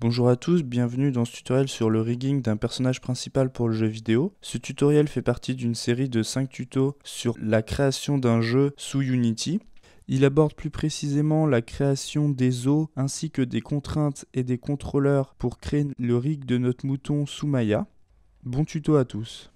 Bonjour à tous, bienvenue dans ce tutoriel sur le rigging d'un personnage principal pour le jeu vidéo. Ce tutoriel fait partie d'une série de 5 tutos sur la création d'un jeu sous Unity. Il aborde plus précisément la création des os ainsi que des contraintes et des contrôleurs pour créer le rig de notre mouton sous Maya. Bon tuto à tous